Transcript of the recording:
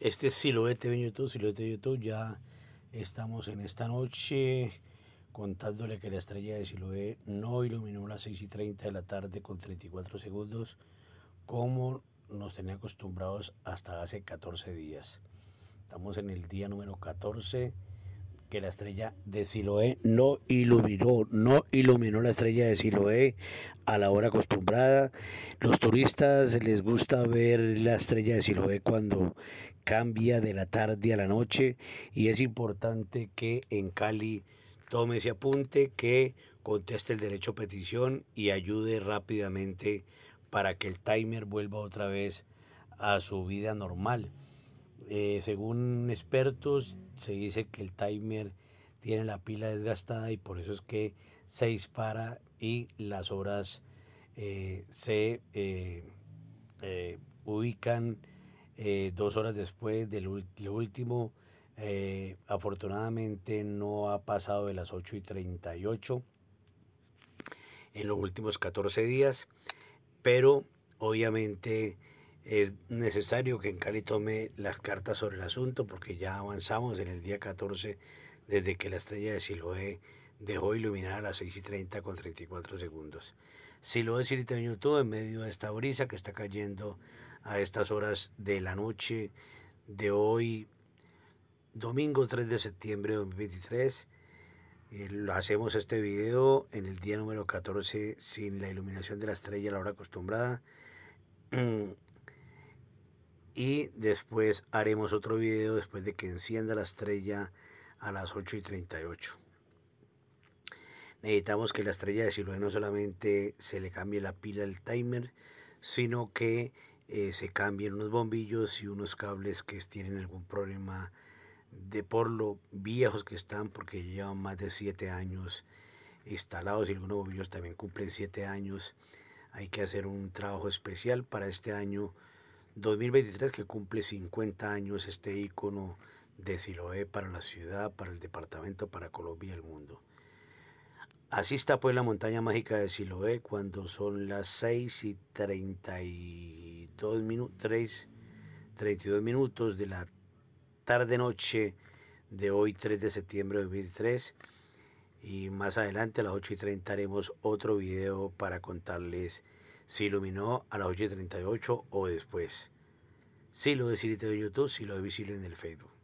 Este es Siluete de YouTube, Siluete de YouTube. Ya estamos en esta noche contándole que la estrella de Siloé no iluminó las 6 y 30 de la tarde con 34 segundos, como nos tenía acostumbrados hasta hace 14 días. Estamos en el día número 14 que la estrella de Siloé no iluminó, no iluminó la estrella de Siloé a la hora acostumbrada. Los turistas les gusta ver la estrella de Siloé cuando cambia de la tarde a la noche y es importante que en Cali tome ese apunte, que conteste el derecho a petición y ayude rápidamente para que el timer vuelva otra vez a su vida normal. Eh, según expertos, se dice que el timer tiene la pila desgastada y por eso es que se dispara y las horas eh, se eh, ubican eh, dos horas después del lo último. Eh, afortunadamente no ha pasado de las 8 y 38 en los últimos 14 días, pero obviamente es necesario que en Cali tome las cartas sobre el asunto porque ya avanzamos en el día 14 desde que la estrella de Siloé dejó iluminar a las 6 y 30 con 34 segundos. Si lo de en YouTube en medio de esta brisa que está cayendo a estas horas de la noche de hoy, domingo 3 de septiembre de 2023. Eh, lo hacemos este video en el día número 14 sin la iluminación de la estrella a la hora acostumbrada. Mm. Y después haremos otro video después de que encienda la estrella a las 8 y 38 necesitamos que la estrella de Siloé no solamente se le cambie la pila al timer, sino que eh, se cambien unos bombillos y unos cables que tienen algún problema de por lo viejos que están, porque llevan más de siete años instalados y algunos bombillos también cumplen siete años. Hay que hacer un trabajo especial para este año 2023 que cumple 50 años este icono de Siloé para la ciudad, para el departamento, para Colombia y el mundo. Así está pues la montaña mágica de Siloé cuando son las 6 y 32, minutos de la tarde-noche de hoy 3 de septiembre de 2003 y más adelante a las 8 y 30 haremos otro video para contarles si iluminó a las 8 y 38 o después. Si lo de Silite de YouTube, si lo de Visible en el Facebook.